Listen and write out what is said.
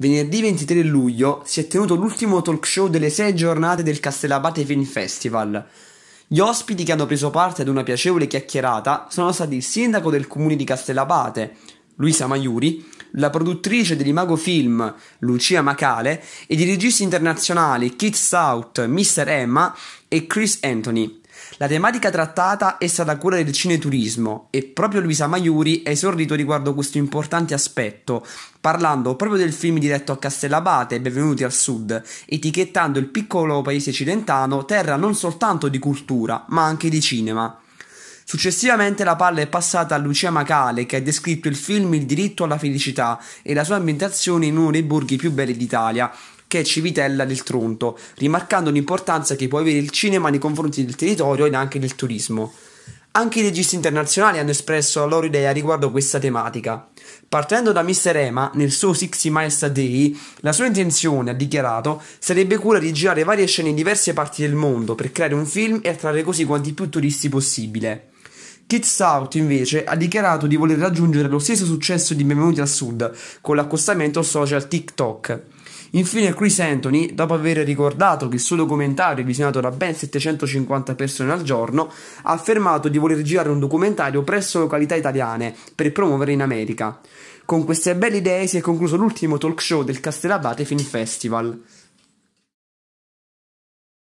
Venerdì 23 luglio si è tenuto l'ultimo talk show delle sei giornate del Castellabate Film Festival. Gli ospiti che hanno preso parte ad una piacevole chiacchierata sono stati il sindaco del comune di Castellabate, Luisa Maiuri, la produttrice dell'Imago Film, Lucia Macale, ed i registi internazionali Kids South, Mr. Emma e Chris Anthony. La tematica trattata è stata quella del cineturismo e proprio Luisa Maiuri è esordito riguardo questo importante aspetto, parlando proprio del film diretto a Castellabate, e Benvenuti al Sud, etichettando il piccolo paese cilentano terra non soltanto di cultura, ma anche di cinema. Successivamente la palla è passata a Lucia Macale che ha descritto il film Il diritto alla felicità e la sua ambientazione in uno dei borghi più belli d'Italia, che è Civitella del Tronto, rimarcando l'importanza che può avere il cinema nei confronti del territorio ed anche del turismo. Anche i registi internazionali hanno espresso la loro idea riguardo questa tematica. Partendo da Mr. Ema, nel suo 60 Miles a Day, la sua intenzione, ha dichiarato, sarebbe quella di girare varie scene in diverse parti del mondo per creare un film e attrarre così quanti più turisti possibile. Kit Stout invece ha dichiarato di voler raggiungere lo stesso successo di Benvenuti al Sud con l'accostamento social TikTok. Infine Chris Anthony, dopo aver ricordato che il suo documentario è visionato da ben 750 persone al giorno, ha affermato di voler girare un documentario presso località italiane per promuovere in America. Con queste belle idee si è concluso l'ultimo talk show del Castellabate Film Festival.